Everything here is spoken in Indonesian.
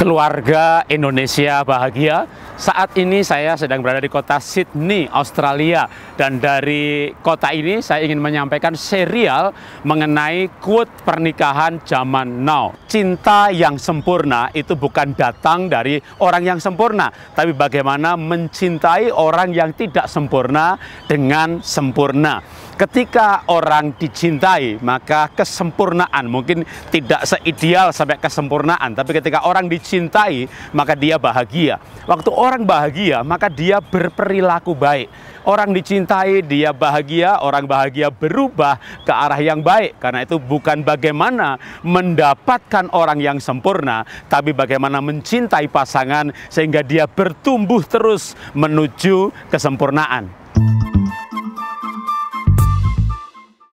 keluarga Indonesia bahagia. Saat ini saya sedang berada di kota Sydney, Australia. Dan dari kota ini saya ingin menyampaikan serial mengenai quote pernikahan zaman now. Cinta yang sempurna itu bukan datang dari orang yang sempurna, tapi bagaimana mencintai orang yang tidak sempurna dengan sempurna ketika orang dicintai maka kesempurnaan mungkin tidak seideal sampai kesempurnaan tapi ketika orang dicintai maka dia bahagia waktu orang bahagia maka dia berperilaku baik orang dicintai dia bahagia orang bahagia berubah ke arah yang baik karena itu bukan bagaimana mendapatkan orang yang sempurna tapi bagaimana mencintai pasangan sehingga dia bertumbuh terus menuju kesempurnaan